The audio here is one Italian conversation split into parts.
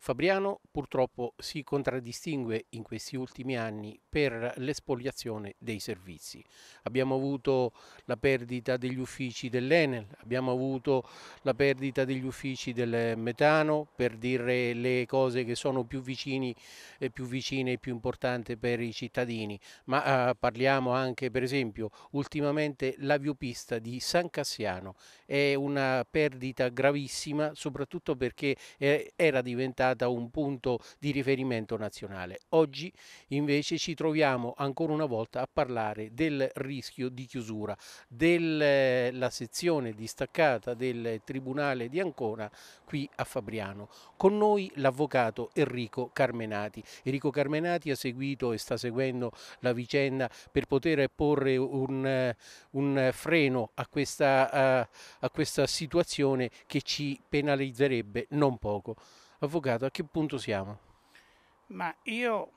Fabriano purtroppo si contraddistingue in questi ultimi anni per l'espoliazione dei servizi. Abbiamo avuto la perdita degli uffici dell'Enel, abbiamo avuto la perdita degli uffici del metano, per dire le cose che sono più, vicini, eh, più vicine e più importanti per i cittadini, ma eh, parliamo anche per esempio ultimamente l'aviopista di San Cassiano, è una perdita gravissima soprattutto perché eh, era diventata diventata un punto di riferimento nazionale. Oggi invece ci troviamo ancora una volta a parlare del rischio di chiusura della eh, sezione distaccata del Tribunale di Ancona qui a Fabriano. Con noi l'avvocato Enrico Carmenati. Enrico Carmenati ha seguito e sta seguendo la vicenda per poter porre un, un freno a questa, a, a questa situazione che ci penalizzerebbe non poco. Avvocato, a che punto siamo? Ma io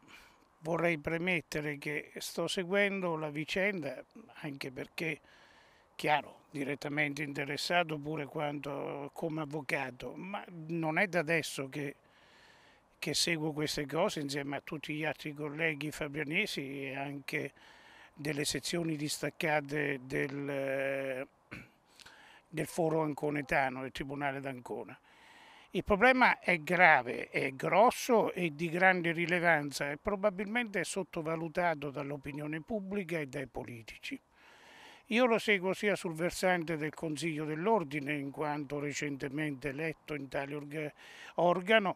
vorrei premettere che sto seguendo la vicenda anche perché, chiaro, direttamente interessato pure quanto, come avvocato, ma non è da adesso che, che seguo queste cose insieme a tutti gli altri colleghi fabrianesi e anche delle sezioni distaccate del, del foro anconetano, del Tribunale d'Ancona. Il problema è grave, è grosso e di grande rilevanza e probabilmente è sottovalutato dall'opinione pubblica e dai politici. Io lo seguo sia sul versante del Consiglio dell'Ordine, in quanto recentemente eletto in tale organo,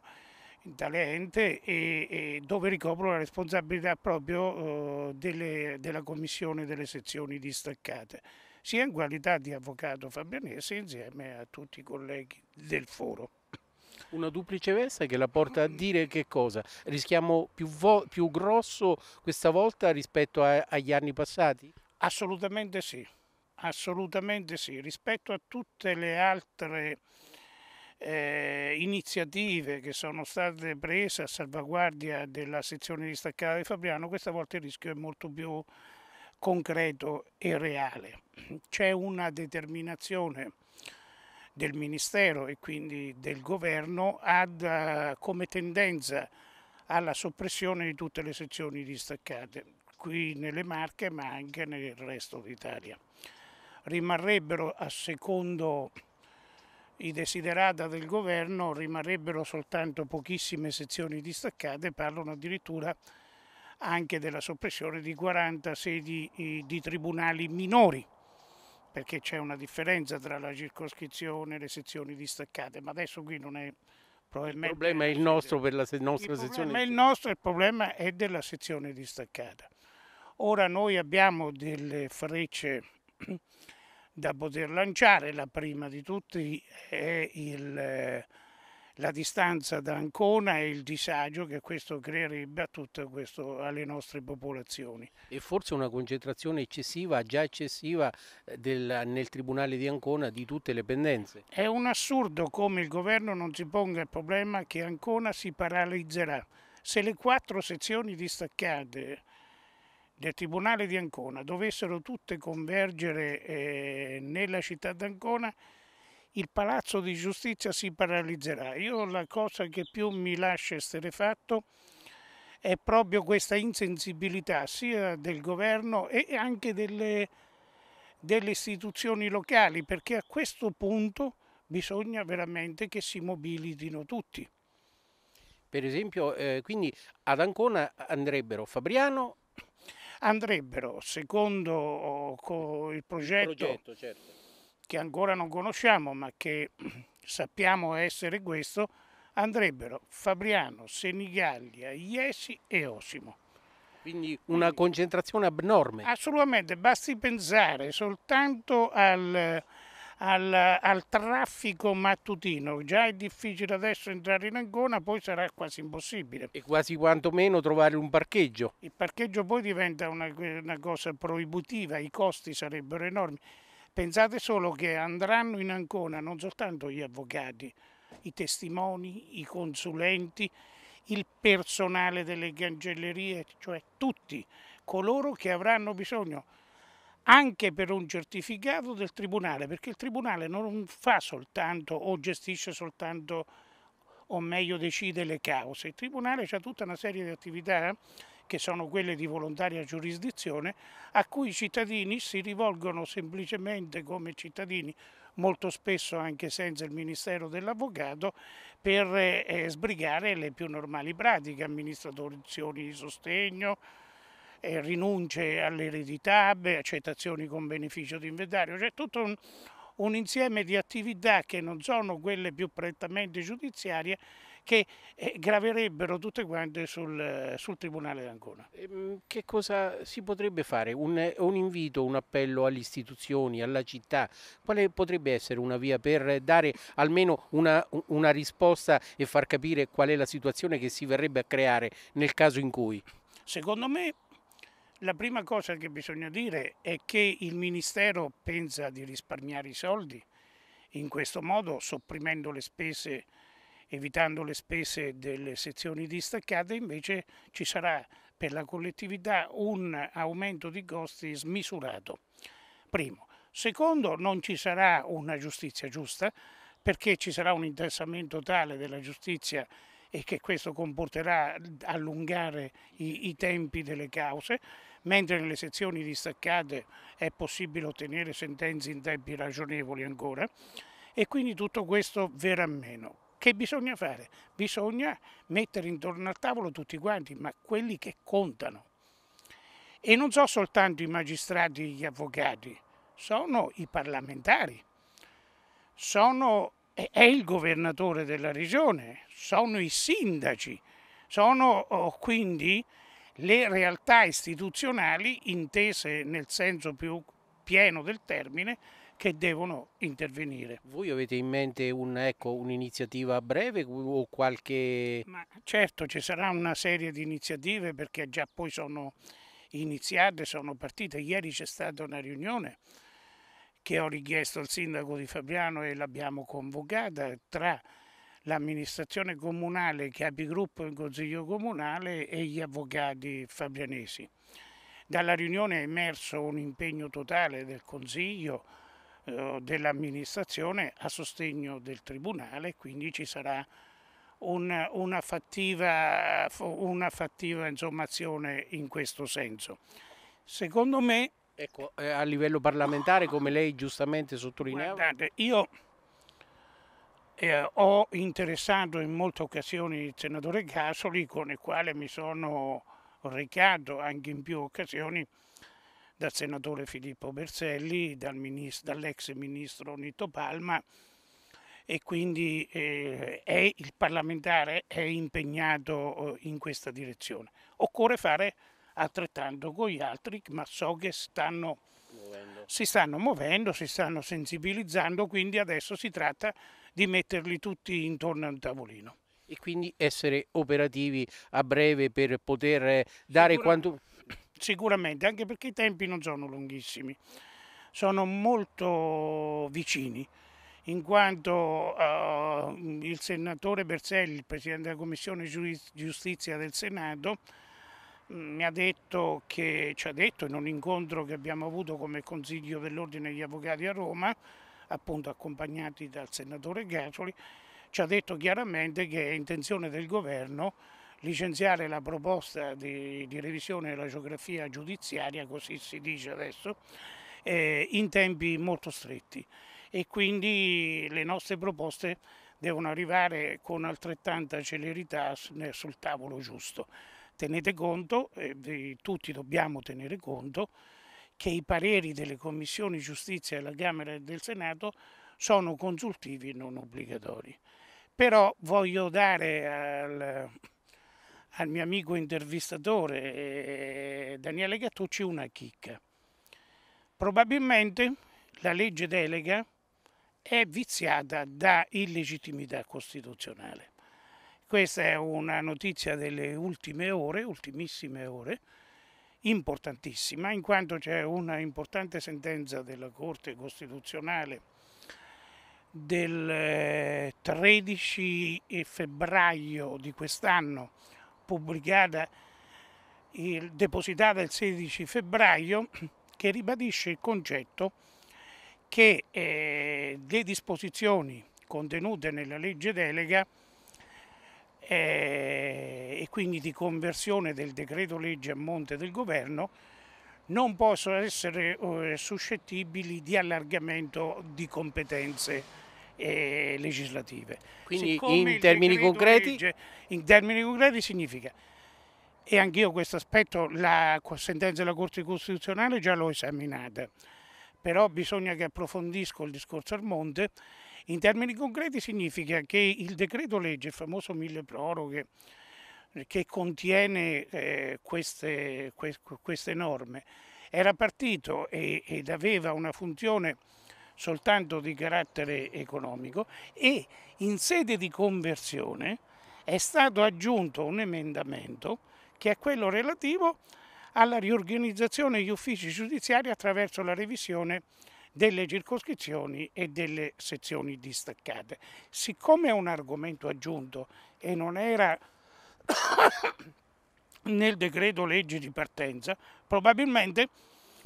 in tale ente, e, e dove ricopro la responsabilità proprio eh, delle, della Commissione delle sezioni distaccate, sia in qualità di avvocato fabianese insieme a tutti i colleghi del foro una duplice veste che la porta a dire che cosa? Rischiamo più, più grosso questa volta rispetto agli anni passati? Assolutamente sì, assolutamente sì. Rispetto a tutte le altre eh, iniziative che sono state prese a salvaguardia della sezione distaccata di Fabriano, questa volta il rischio è molto più concreto e reale. C'è una determinazione del Ministero e quindi del Governo ad, eh, come tendenza alla soppressione di tutte le sezioni distaccate, qui nelle Marche ma anche nel resto d'Italia. Rimarrebbero, a secondo i desiderata del governo, rimarrebbero soltanto pochissime sezioni distaccate, parlano addirittura anche della soppressione di 40 sedi eh, di tribunali minori perché c'è una differenza tra la circoscrizione e le sezioni distaccate, ma adesso qui non è probabilmente... Il problema è il nostro per la se nostra il sezione... Il è il nostro, il problema è della sezione distaccata. Ora noi abbiamo delle frecce da poter lanciare, la prima di tutti è il la distanza da Ancona e il disagio che questo creerebbe a tutte questo, alle nostre popolazioni. E forse una concentrazione eccessiva, già eccessiva, eh, del, nel Tribunale di Ancona di tutte le pendenze. È un assurdo come il governo non si ponga il problema che Ancona si paralizzerà. Se le quattro sezioni distaccate del Tribunale di Ancona dovessero tutte convergere eh, nella città d'Ancona, il palazzo di giustizia si paralizzerà. Io la cosa che più mi lascia esterefatto è proprio questa insensibilità sia del governo e anche delle, delle istituzioni locali, perché a questo punto bisogna veramente che si mobilitino tutti. Per esempio, eh, quindi ad Ancona andrebbero Fabriano? Andrebbero, secondo oh, il progetto, il progetto certo che ancora non conosciamo ma che sappiamo essere questo, andrebbero Fabriano, Senigallia, Iesi e Osimo. Quindi una concentrazione abnorme. Assolutamente, basti pensare soltanto al, al, al, traffico mattutino. Già è difficile adesso entrare in Ancona, poi sarà quasi impossibile. E quasi quantomeno trovare un parcheggio. Il parcheggio poi diventa una, una cosa proibitiva, i costi sarebbero enormi. Pensate solo che andranno in Ancona non soltanto gli avvocati, i testimoni, i consulenti, il personale delle cancellerie, cioè tutti coloro che avranno bisogno anche per un certificato del Tribunale, perché il Tribunale non fa soltanto o gestisce soltanto o meglio decide le cause, il Tribunale ha tutta una serie di attività eh, che sono quelle di volontaria giurisdizione, a cui i cittadini si rivolgono semplicemente come cittadini molto spesso anche senza il Ministero dell'Avvocato, per eh, eh sbrigare le più normali pratiche, amministrazioni di sostegno, eh, rinunce all'eredità, accettazioni con beneficio di inventario, cioè tutto un, un insieme di attività che non sono quelle più prettamente giudiziarie che eh, graverebbero tutte quante sul, sul Tribunale d'Ancona. Ehm, che cosa si potrebbe fare? Un, un invito, un appello alle istituzioni, alla città? Quale potrebbe essere una via per dare almeno una, una risposta e far capire qual è la situazione che si verrebbe a creare nel caso in cui? Secondo me la prima cosa che bisogna dire è che il Ministero pensa di risparmiare i soldi in questo modo sopprimendo le spese evitando le spese delle sezioni distaccate, invece ci sarà per la collettività un aumento di costi smisurato. Primo. Secondo, non ci sarà una giustizia giusta perché ci sarà un interessamento tale della giustizia e che questo comporterà allungare i, i, tempi delle cause, mentre nelle sezioni distaccate è possibile ottenere sentenze in tempi ragionevoli ancora e quindi tutto questo verrà meno. Che bisogna fare? Bisogna mettere intorno al tavolo tutti quanti, ma quelli che contano. E non sono soltanto i magistrati e gli avvocati, sono i parlamentari, sono, è il governatore della regione, sono i sindaci, sono oh, quindi le realtà istituzionali intese nel senso più pieno del termine che devono intervenire. Voi avete in mente ecco, un'iniziativa ecco, un breve o qualche... Ma certo ci sarà una serie di iniziative perché già poi sono iniziate, sono partite. Ieri c'è stata una riunione che ho richiesto al sindaco di Fabriano e l'abbiamo convocata tra l'amministrazione comunale, che capigruppo in consiglio comunale e gli avvocati fabrianesi. Dalla riunione è emerso un impegno totale del consiglio eh, dell'amministrazione a sostegno del Tribunale, quindi ci sarà una, una fattiva, una fattiva insomma, azione in questo senso. Secondo me... Ecco, eh, a livello parlamentare, come lei giustamente sottolineava... Guardate, io eh, ho interessato in molte occasioni il senatore Casoli, con il quale mi sono recato anche in più occasioni dal senatore Filippo Berselli, dal ministro, dall'ex ministro Nitto Palma e quindi eh, è il parlamentare è impegnato eh, in questa direzione. Occorre fare altrettanto con gli altri, ma so che stanno, si stanno muovendo, si stanno sensibilizzando, quindi adesso si tratta di metterli tutti intorno a un tavolino. E quindi essere operativi a breve per poter eh, dare quanto sicuramente, anche perché i tempi non sono lunghissimi, sono molto vicini, in quanto uh, il senatore Berselli, il Presidente della Commissione Giustizia del Senato, mm, mi ha detto che, ci ha detto in un incontro che abbiamo avuto come Consiglio dell'Ordine degli Avvocati a Roma, appunto accompagnati dal senatore Gasoli, ci ha detto chiaramente che è intenzione del governo licenziare la proposta di, di revisione della geografia giudiziaria, così si dice adesso, eh, in tempi molto stretti e quindi le nostre proposte devono arrivare con altrettanta celerità sul tavolo giusto. Tenete conto, e tutti dobbiamo tenere conto, che i pareri delle commissioni giustizia della Camera e del Senato sono consultivi e non obbligatori. Però voglio dare al, al mio amico intervistatore eh, Daniele Gattucci una chicca. Probabilmente la legge delega è viziata da illegittimità costituzionale. Questa è una notizia delle ultime ore, ultimissime ore, importantissima, in quanto c'è una importante sentenza della Corte Costituzionale del 13 eh, febbraio di quest'anno pubblicata il, depositata il 16 febbraio che ribadisce il concetto che eh, le disposizioni contenute nella legge delega eh, e quindi di conversione del decreto legge a monte del governo non possono essere eh, suscettibili di allargamento di competenze eh, legislative. Quindi Siccome in termini concreti? Legge, in termini concreti significa, e anch'io questo aspetto, la sentenza della Corte Costituzionale già l'ho esaminata, però bisogna che approfondisco il discorso al monte, in termini concreti significa che il decreto legge, il famoso mille proroghe, che contiene eh, queste, que, queste, norme, era partito e, ed aveva una funzione soltanto di carattere economico e in sede di conversione è stato aggiunto un emendamento che è quello relativo alla riorganizzazione degli uffici giudiziari attraverso la revisione delle circoscrizioni e delle sezioni distaccate. Siccome è un argomento aggiunto e non era nel decreto legge di partenza, probabilmente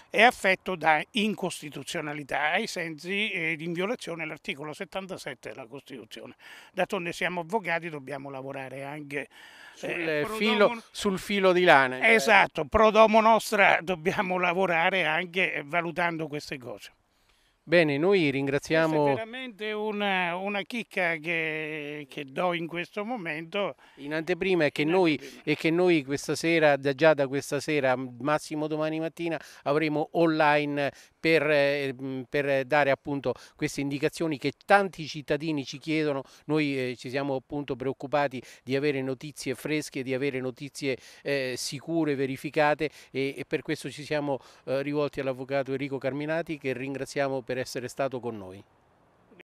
è affetto da incostituzionalità ai sensi ed eh, in violazione dell'articolo 77 della Costituzione. D'altronde siamo avvocati, dobbiamo lavorare anche eh, sul, eh, filo, domo... sul filo, di lana. Eh. Esatto, pro domo nostra dobbiamo lavorare anche valutando queste cose. Bene, noi ringraziamo... Questa è veramente una, una chicca che, che, do in questo momento. In anteprima è che, noi, che noi questa sera, già da questa sera, massimo domani mattina, avremo online per, eh, per, dare appunto queste indicazioni che tanti cittadini ci chiedono. Noi eh, ci siamo appunto preoccupati di avere notizie fresche, di avere notizie eh, sicure, verificate e, e, per questo ci siamo eh, rivolti all'avvocato Enrico Carminati che ringraziamo per essere stato con noi.